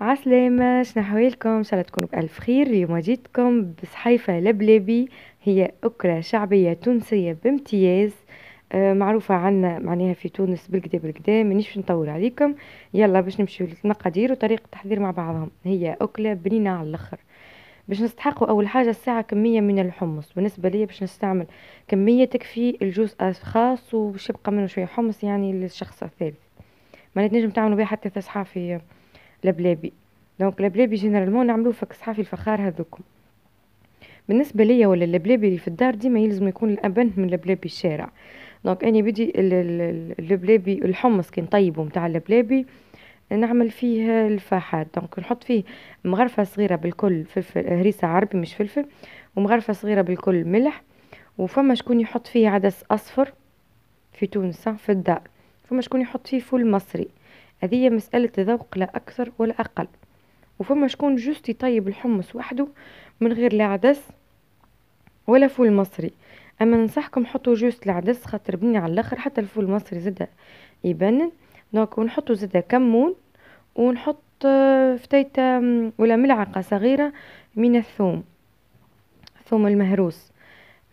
عسلامة شنو حوالكم ان شاء الله تكونوا بألف خير اليوم جيتكم بصحيفة لبلابي هي أكلة شعبية تونسية بامتياز آه، معروفة عنا معناها في تونس بالكدا بالكدا مانيش نطول عليكم يلا باش نمشيو للمقادير وطريقة التحضير مع بعضهم هي أكلة بنينة على الآخر باش نستحقوا أول حاجة الساعة كمية من الحمص بالنسبة لي باش نستعمل كمية تكفي الجوز الخاص وباش يبقى منه شوية حمص يعني للشخص الثالث معناتها تنجم تعملوا بها حتى تسحى في لبلابي دونك لبلابي جينيرالمون نعملوه فك صحافي الفخار هذوكم بالنسبه ليا ولا اللبلابي اللي في الدار ديما يلزم يكون الابن من لبلابي الشارع دونك اني بدي اللبلابي الحمص كي نطيبو نتاع اللبلابي نعمل فيه الفاحات دونك نحط فيه مغرفه صغيره بالكل فلفل هريسه عربي مش فلفل ومغرفه صغيره بالكل ملح وفما شكون يحط فيه عدس اصفر في تونس في الدار فما شكون يحط فيه فول مصري هذه مسألة ذوق لا أكثر ولا أقل وفما شكون جوست يطيب الحمص وحده من غير لا عدس ولا فول مصري اما ننصحكم حطوا جوست العدس خاطر بني على الاخر حتى الفول المصري زادا يبنن دونك ونحطوا زادا كمون ونحط آه، فتيتة ولا ملعقة صغيرة من الثوم الثوم المهروس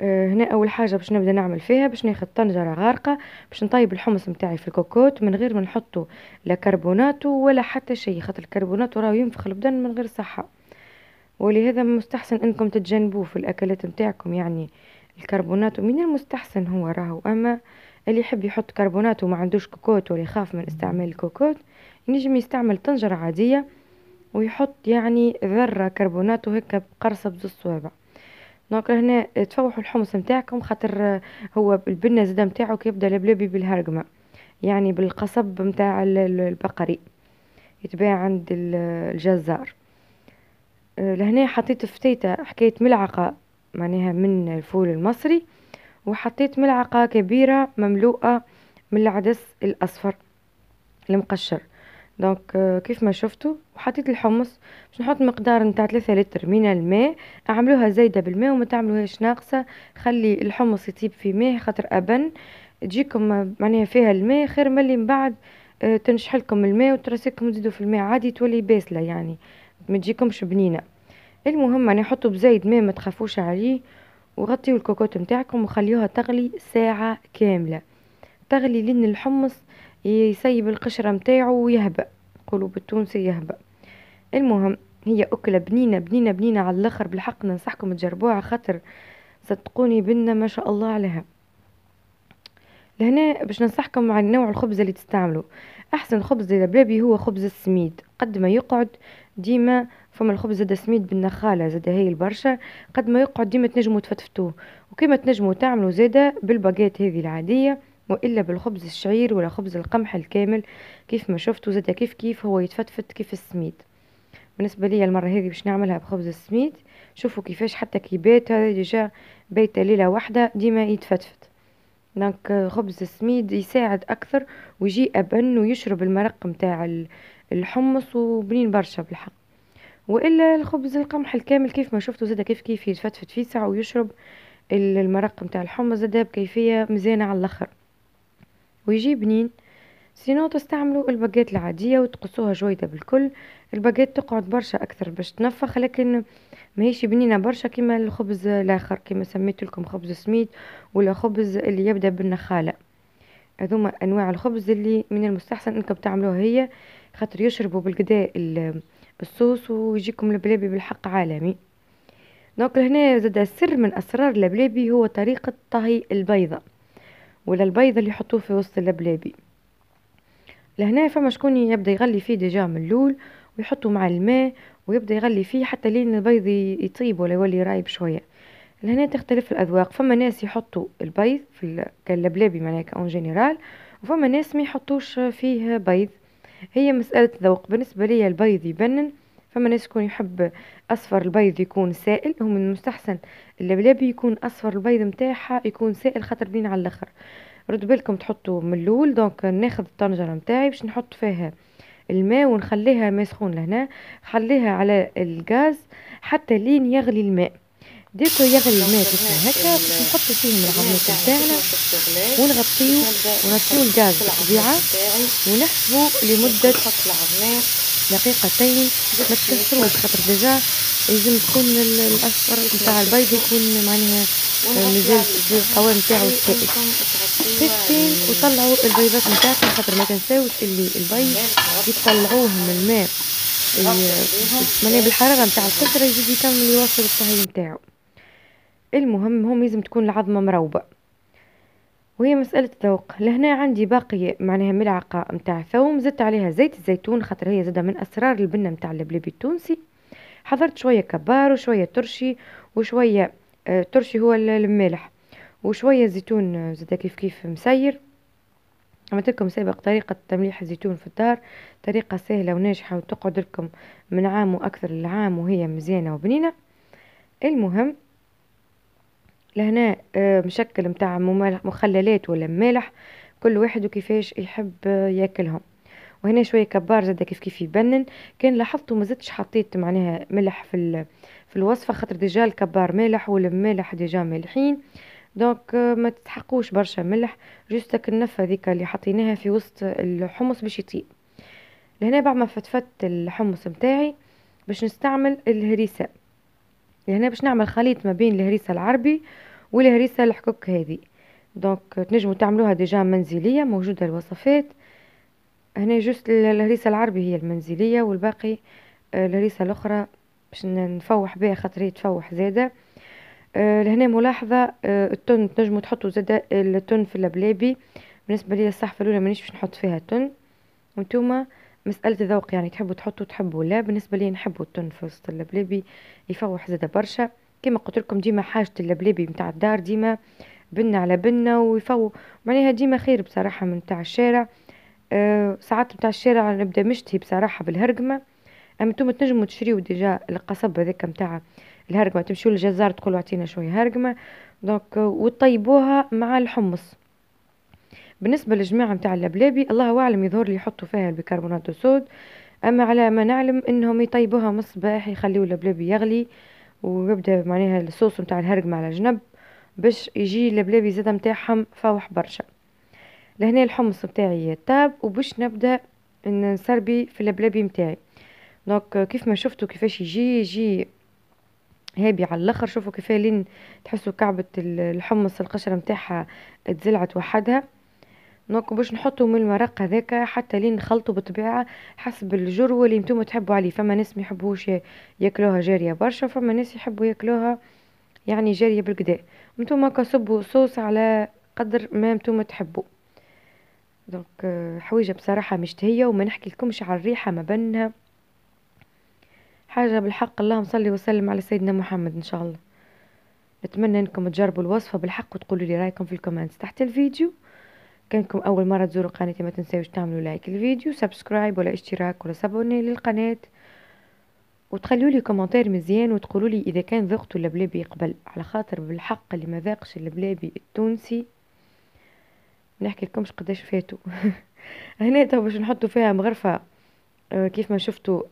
آه، هنا اول حاجه باش نبدا نعمل فيها باش ناخذ طنجره غارقه باش نطيب الحمص نتاعي في الكوكوت من غير ما نحطو لا كربوناتو ولا حتى شيء خاطر الكربوناتو راهو ينفخ البدن من غير صحه ولهذا مستحسن انكم تتجنبوه في الاكلات نتاعكم يعني الكربوناتو من المستحسن هو راهو اما اللي يحب يحط كربوناتو وما عندوش كوكوت ولا يخاف من استعمال الكوكوت ينجم يستعمل طنجره عاديه ويحط يعني ذره كربوناتو هكا بقرصه بزوز صوابع دونك هنا تفوحوا الحمص نتاعكم خاطر هو البنه زاده نتاعو كيبدا لبلبي بالهرقمه يعني بالقصب نتاع البقري يتباع عند الجزار آه، لهنا حطيت فتيتة حكاية ملعقة معناها من الفول المصري وحطيت ملعقة كبيرة مملوءة من العدس الأصفر المقشر دونك آه، كيف ما شفتوا وحطيت الحمص باش نحط مقدار نتاع 3 لتر من الماء اعملوها زايده بالماء وما تعملوهاش ناقصه خلي الحمص يطيب في ماء خاطر ابن تجيكم آه، معناها فيها الماء خير من اللي من بعد آه، تنشح لكم الماء وتراسيكم تزيدوا في الماء عادي تولي باسله يعني ما تجيكمش بنينه المهم انا حطوا بزايد ماء ما تخافوش عليه وغطيوا الكوكوت نتاعكم وخليوها تغلي ساعه كامله تغلي لين الحمص يسيب القشرة نتاعو ويهبأ قلوب بالتونسي يهبأ المهم هي أكلة بنينة بنينة بنينة على الآخر بالحق ننصحكم تجربوها خاطر صدقوني بنا ما شاء الله عليها لهنا باش ننصحكم عن نوع الخبز اللي تستعملوا احسن خبز لبابي هو خبز السميد قد ما يقعد ديما فما الخبز زاد سميد بالنخالة زاد هايل برشا قد ما يقعد ديما تنجموا تفتفتوه وكما تنجموا تعملوا زاده بالباجيت هذه العادية والا بالخبز الشعير ولا خبز القمح الكامل كيف ما شفتوا زاد كيف كيف هو يتفتفت كيف السميد بالنسبه ليا المره هذه باش نعملها بخبز السميد شوفوا كيفاش حتى كي بات ديجا بيت ليله واحده ديما يتفتفت دونك خبز السميد يساعد اكثر ويجي ابن ويشرب المرق متاع الحمص وبنين برشا بالحق والا الخبز القمح الكامل كيف ما شفتوا زاد كيف كيف يتفتفت فيسع ساعه ويشرب المرق متاع الحمص زاد بكيفيه مزيانه على الاخر ويجي بنين سينو تستعملوا الباجيت العادية وتقصوها جويدة بالكل الباجيت تقعد برشا أكثر باش تنفخ لكن ماهيش بنينة برشا كيما الخبز الآخر كيما سميت لكم خبز سميد ولا خبز اللي يبدأ بالنخالة هذوما أنواع الخبز اللي من المستحسن أنكم تعملوها هي خاطر يشربوا بالقدا الصوص ويجيكم البلابي بالحق عالمي دونك هنا زاد سر من أسرار البلابي هو طريقة طهي البيضة ولا البيض اللي يحطوه في وسط اللبلابي لهنا فما شكون يبدا يغلي فيه ديجا من اللول ويحطه مع الماء ويبدا يغلي فيه حتى لين البيض يطيب ولا يولي رايب شويه لهنا تختلف الاذواق فما ناس يحطوا البيض في اللبلابي معناها كاون جينيرال وفما ناس ما يحطوش فيه بيض هي مساله ذوق بالنسبه لي البيض يبنن فما ناس يكون يحب اصفر البيض يكون سائل هو من المستحسن اللبلابي يكون اصفر البيض نتاعها يكون سائل خاطر بين على الاخر رد بالكم تحطوا من الاول دونك ناخذ الطنجره متاعي باش نحط فيها الماء ونخليها ماء سخون لهنا خليها على الغاز حتى لين يغلي الماء ديكو يغلي الماء كيما هكا باش نحطو فيهم العظمات نتاعنا ونغطيو ونغطيو الغاز بالطبيعه ونحسبو لمده دقيقتين ما تكسروش خاطر ديجا يلزم تكون الأصفر نتاع البيض يكون معناها آه، مازال القوام نتاعو سائل دقيقتين وطلعوا البيضات نتاعكم خاطر ما تنساوش اللي البيض يطلعوه من الماء إيه، معناها بالحرارة نتاع الكسرة يزيد يكمل يوصل الطهي نتاعو المهم هم لازم تكون العظمة مروبة وهي مسألة ذوق لهنا عندي باقي معناها ملعقة متاع ثوم زدت عليها زيت الزيتون خاطر هي زادة من أسرار البنة متاع البليبي التونسي حضرت شوية كبار وشوية ترشي وشوية آه ترشي هو المالح وشوية زيتون آه، زادة كيف كيف مسير عملت لكم سابق طريقة تمليح الزيتون في الدار طريقة سهلة وناجحة وتقعد لكم من عام وأكثر العام وهي مزيانة وبنينة المهم لهنا آه، مشكل متاع مخللات ولا مالح كل واحد وكيفاش يحب ياكلهم وهنا شويه كبار زاد كيف كيف يبنن كان لاحظت وما زدتش حطيت معناها ملح في في الوصفه خاطر ديجا الكبار مالح والمالح ديجا مالحين دونك آه، ما تتحقوش برشا ملح جوستك النفه هذيك اللي حطيناها في وسط الحمص باش يطيب لهنا بعد ما فتفت الحمص متاعي باش نستعمل الهريسه لهنا يعني باش نعمل خليط ما بين الهريسه العربي والهريسه الحكوك هذه دونك تنجموا تعملوها ديجا منزليه موجوده الوصفات هنا جوست الهريسه العربي هي المنزليه والباقي آه، الهريسه الاخرى باش نفوح بها خاطر هي تفوح زاده آه، لهنا ملاحظه آه، التون تنجموا تحطوا زاده التون في البلابي بالنسبه لي الصحفه الاولى مانيش باش نحط فيها التون وانتوما مسألة ذوق يعني تحبوا تحطوا تحبوا لا بالنسبة لي نحبوا التنفس اللبلبي يفوح زادا برشا كما قلت لكم ديما حاجة اللبلبي متاع الدار ديما بنة على بنة ويفوح معناها ديما خير بصراحة من متاع الشارع آه، ساعات متاع الشارع نبدا مشتهي بصراحة بالهرقمة اما انتم تنجموا تشريو ديجا القصب هذاك متاع الهرقمة تمشيو للجزار تقولوا اعطينا شوية هرقمة دونك آه، وتطيبوها مع الحمص بالنسبة للجماعة متاع اللبلابي الله أعلم يظهر لي يحطوا فيها البيكربونات الصود أما على ما نعلم أنهم يطيبوها من الصباح يخليو اللبلابي يغلي ويبدا معناها الصوص متاع الهرق مع الجنب باش يجي اللبلابي زاده متاعهم فوح برشا لهنا الحمص متاعي طاب وباش نبدا نسربي في اللبلابي متاعي دونك كيف ما شفتوا كيفاش يجي يجي هابي على الاخر شوفوا كيفاه لين تحسوا كعبه الحمص القشره متاعها تزلعت وحدها دونك باش نحطو من المرق هذاك حتى لين نخلطو بطبيعه حسب الجرو اللي نتوما تحبوا عليه فما ناس ما يحبوش ياكلوها جاريه برشا فما ناس يحبوا ياكلوها يعني جاريه بالقدا نتوما كصبوا صوص على قدر ما نتوما تحبوا دونك آه، حويجه بصراحه مشتهيه وما نحكي لكمش على الريحه ما بنها حاجه بالحق اللهم صلي وسلم على سيدنا محمد ان شاء الله نتمنى انكم تجربوا الوصفه بالحق وتقولوا لي رايكم في الكومنتس تحت الفيديو كانكم اول مره تزوروا قناتي ما تنساوش تعملوا لايك الفيديو سبسكرايب ولا اشتراك ولا سابوني للقناه وتخلوا لي كومنتير مزيان وتقولوا لي اذا كان ذقتوا اللبلابي قبل على خاطر بالحق اللي ما ذاقش اللبلابي التونسي نحكي لكمش قداش فاتوا هنا تو باش نحطوا فيها مغرفه آه، كيف ما شفتوا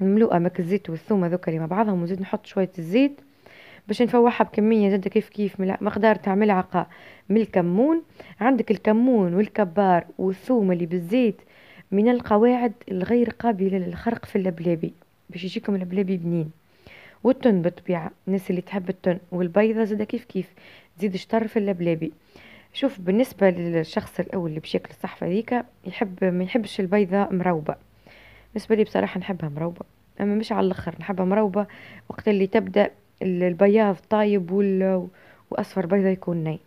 مملوءه مكزيت الزيت والثوم اللي مع بعضهم ونزيد نحط شويه الزيت باش نفوحها بكميه زاده كيف كيف مقدار تاع ملعقه من الكمون عندك الكمون والكبار والثوم اللي بالزيت من القواعد الغير قابله للخرق في اللبلابي باش يجيكم اللبلابي بنين والتن بالطبيعه الناس اللي تحب التن والبيضه زاده كيف كيف تزيد شطر في اللبلابي شوف بالنسبه للشخص الاول اللي باش ياكل الصحفه هذيك يحب ما يحبش البيضه مروبه بالنسبه لي بصراحه نحبها مروبه اما مش على الاخر نحبها مروبه وقت اللي تبدا البياض طايب وال... واصفر بيضة يكون ني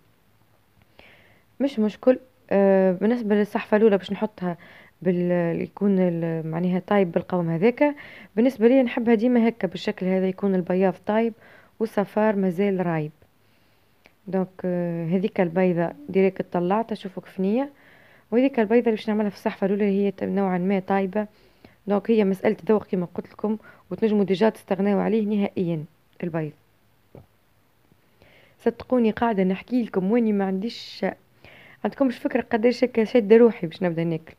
مش مشكل آه، بالنسبة للصحفة الاولى باش نحطها بال... يكون ال... معناها طايب بالقوام هذاك بالنسبة لي نحبها ديما هكا بالشكل هذا يكون البياض طايب والصفار مازال رايب دونك آه، هذيك البيضة ديريك طلعتها شوفوا كفنية وهذيك البيضة اللي باش نعملها في الصحفة الاولى هي نوعا ما طايبة دونك هي مسألة ذوق كما قلت لكم وتنجموا ديجا تستغناو عليه نهائيا البيض صدقوني قاعدة نحكي لكم واني ما عنديش عندكمش فكرة قداش هكا شادة روحي باش نبدا ناكل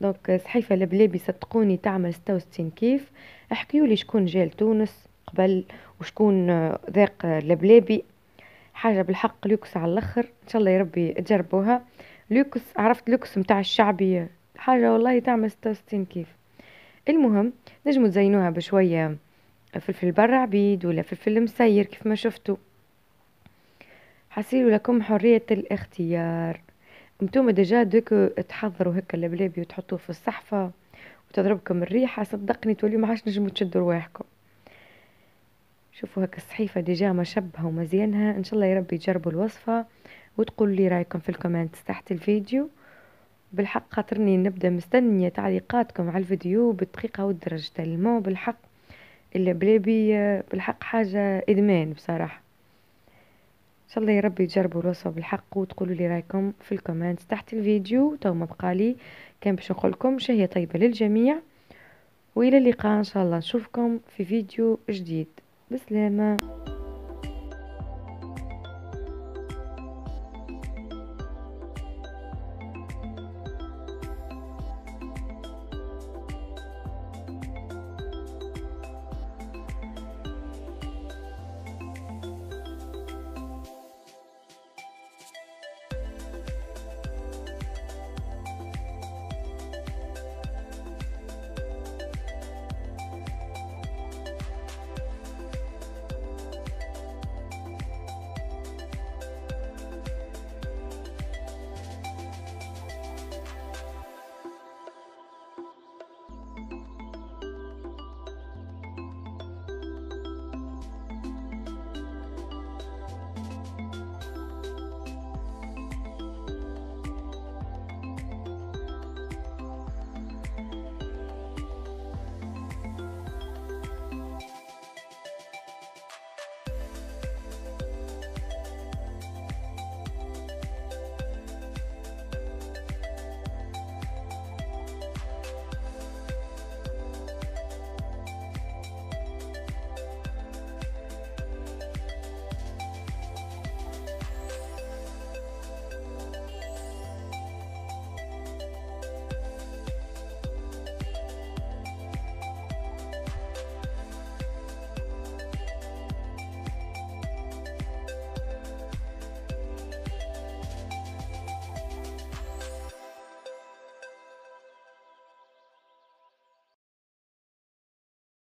دونك صحيفة لبلابي صدقوني تعمل ستة وستين كيف احكيولي شكون جا لتونس قبل وشكون ذاق لبلابي حاجة بالحق لوكس على الاخر ان شاء الله يا ربي تجربوها لوكس عرفت لوكس متاع الشعبية حاجة والله تعمل ستة وستين كيف المهم نجمو تزينوها بشوية فلفل برا عبيد ولا فلفل مسير كيف ما شفتوا حصيلوا لكم حرية الاختيار انتم ديجا دوك تحضروا هكا البلابي وتحطوه في الصحفة وتضربكم الريحة صدقني توليو ما عادش نجموا تشدوا رواحكم شوفوا هكا الصحيفة ديجا ما شبها ومزيانها ان شاء الله يا ربي تجربوا الوصفة وتقولوا لي رايكم في الكومنتس تحت الفيديو بالحق خاطرني نبدا مستنية تعليقاتكم على الفيديو بالدقيقة والدرجة المو بالحق البلابي بالحق حاجة إدمان بصراحة إن شاء الله يا ربي تجربوا الوصفة بالحق وتقولوا لي رايكم في الكومنت تحت الفيديو تو ما بقالي كان باش نقولكم شهية طيبة للجميع وإلى اللقاء إن شاء الله نشوفكم في فيديو جديد بسلامة